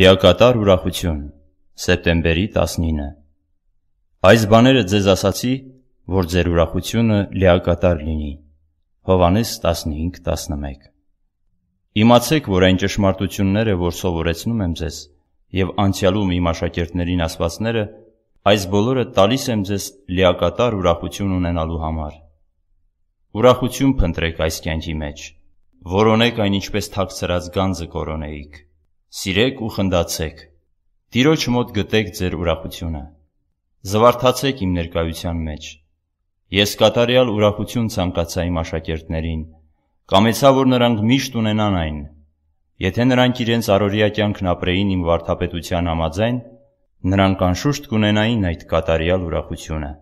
Լիակատար ուրախություն, սեպտեմբերի 19 Այս բաները ձեզ ասացի, որ ձեր ուրախությունը լիակատար լինի։ Հովանես 15-11 Իմացեք, որ այն ճշմարտությունները, որ սովորեցնում եմ ձեզ, եւ անցյալում իմ աշակերտներին ասվածները, այս բոլորը տալիս եմ ձեզ լիակատար ուրախություն ունենալու համար։ Ուրախություն փնտրեք այս կյանքի մեջ։ Որոնեք այն ինչպես թաքցրած գանձը կորոնեիք Սիրեք ու խնդացեք։ Տիրոջ մոտ գտեք ձեր ուրախությունը։ Զվարթացեք իմ ներկայության մեջ։ Ես կատարյալ ուրախություն ցանկացա իմ աշակերտներին։ Կամեցա, որ նրանք միշտ ունենան այն։ Եթե նրանք իրենց առօրյա կյանքն ապրեին իմ վարդապետության համաձայն, նրանք անշուշտ կունենային այդ կատարյալ ուրախությունը։